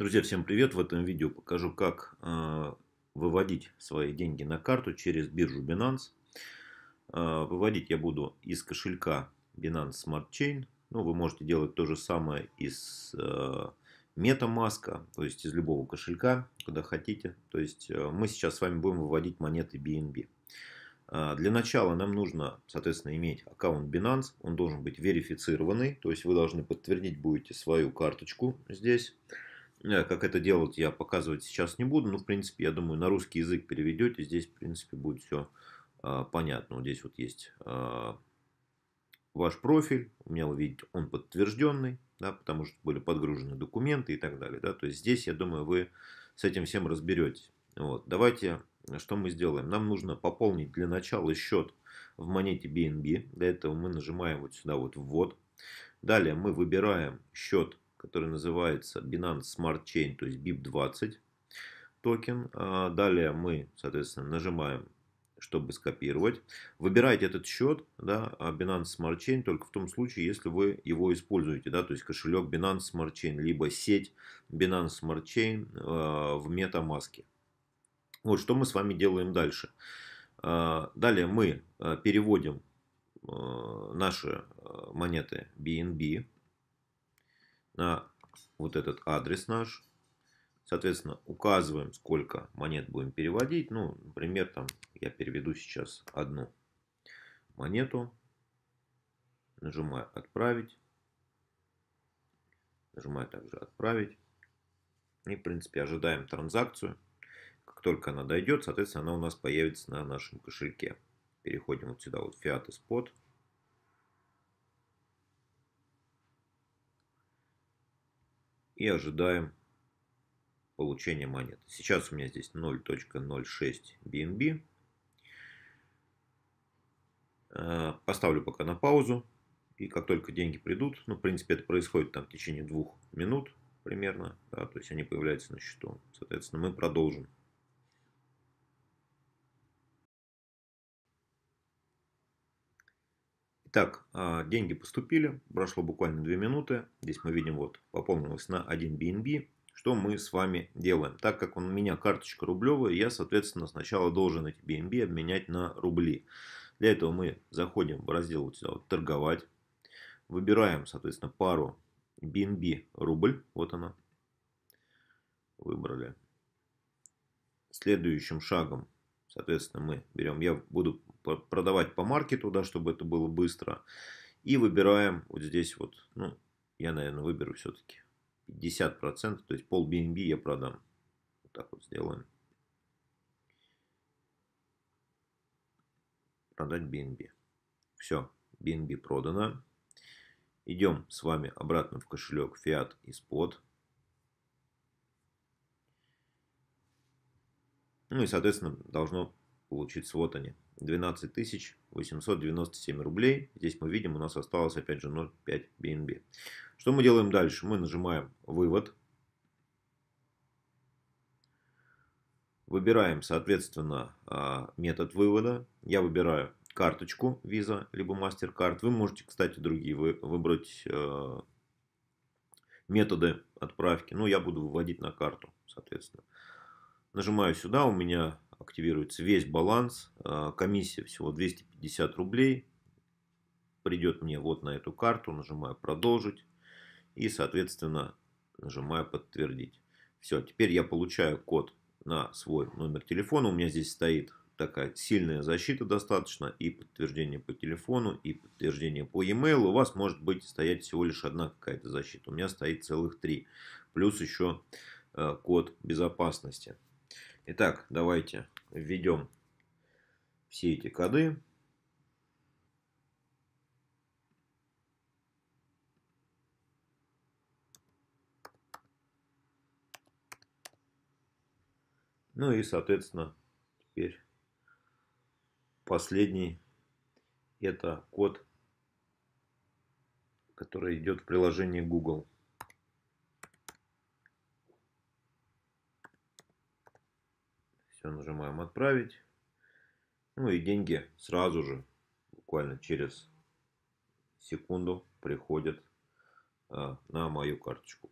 Друзья, всем привет! В этом видео покажу, как э, выводить свои деньги на карту через биржу Binance. Э, выводить я буду из кошелька Binance Smart Chain. Ну, вы можете делать то же самое из э, MetaMask, то есть из любого кошелька, куда хотите. То есть э, мы сейчас с вами будем выводить монеты BNB. Э, для начала нам нужно, соответственно, иметь аккаунт Binance. Он должен быть верифицированный, то есть вы должны подтвердить будете свою карточку здесь. Э, как это делать, я показывать сейчас не буду. Но, в принципе, я думаю, на русский язык переведете. Здесь, в принципе, будет все а, понятно. Вот здесь вот есть а, ваш профиль. У меня, вы видите, он подтвержденный, да, потому что были подгружены документы и так далее. Да. То есть здесь, я думаю, вы с этим всем разберетесь. Вот. Давайте, что мы сделаем? Нам нужно пополнить для начала счет в монете BNB. Для этого мы нажимаем вот сюда вот «Ввод». Далее мы выбираем счет который называется Binance Smart Chain, то есть BIP20 токен. А, далее мы, соответственно, нажимаем чтобы скопировать. Выбирайте этот счет, да, а, Binance Smart Chain, только в том случае, если вы его используете, да, то есть кошелек Binance Smart Chain, либо сеть Binance Smart Chain а, в MetaMask. Вот что мы с вами делаем дальше. далее мы переводим наши монеты BNB на вот этот адрес наш. Соответственно, указываем, сколько монет будем переводить. Ну, например, там я переведу сейчас одну монету. Нажимаю «Отправить». Нажимаю также «Отправить». И, в принципе, ожидаем транзакцию. Как только она дойдет, соответственно, она у нас появится на нашем кошельке. Переходим вот сюда, вот Fiat Spot. и ожидаем получения монет. Сейчас у меня здесь 0.06 BNB. Э, поставлю пока на паузу. И как только деньги придут, ну, в принципе, это происходит там в течение двух минут примерно, да, то есть они появляются на счету. Соответственно, мы продолжим Итак, а, деньги поступили, прошло буквально 2 минуты. Здесь мы видим, вот пополнилось на 1 BNB. Что мы с вами делаем? Так как у меня карточка рублевая, я, соответственно, сначала должен эти BNB обменять на рубли. Для этого мы заходим в раздел вот сюда, вот, «Торговать». Выбираем, соответственно, пару BNB рубль. Вот она. Выбрали. Следующим шагом Соответственно, мы берем, я буду продавать по маркету, да, чтобы это было быстро. И выбираем вот здесь вот, ну, я, наверное, выберу все-таки 50%, то есть пол BNB я продам. Вот так вот сделаем. Продать BNB. Все, BNB продано. Идем с вами обратно в кошелек Fiat и Spot. Ну и, соответственно, должно получиться вот они. 12 897 рублей. Здесь мы видим, у нас осталось опять же 0,5 BNB. Что мы делаем дальше? Мы нажимаем «Вывод». Выбираем, соответственно, а, метод вывода. Я выбираю карточку Visa, либо MasterCard. Вы можете, кстати, другие выбрать а, методы отправки. Ну, я буду выводить на карту, соответственно. Нажимаю сюда, у меня активируется весь баланс. А, комиссия всего 250 рублей. Придет мне вот на эту карту, нажимаю «Продолжить» и, соответственно, нажимаю «Подтвердить». Все, теперь я получаю код на свой номер телефона. У меня здесь стоит такая сильная защита достаточно, и подтверждение по телефону, и подтверждение по e-mail. У вас может быть стоять всего лишь одна какая-то защита. У меня стоит целых три, плюс еще а, код безопасности. Итак, давайте введем все эти коды. Ну и, соответственно, теперь последний это код, который идет в приложении Google. нажимаем «Отправить». Ну и деньги сразу же, буквально через секунду, приходят а, на мою карточку.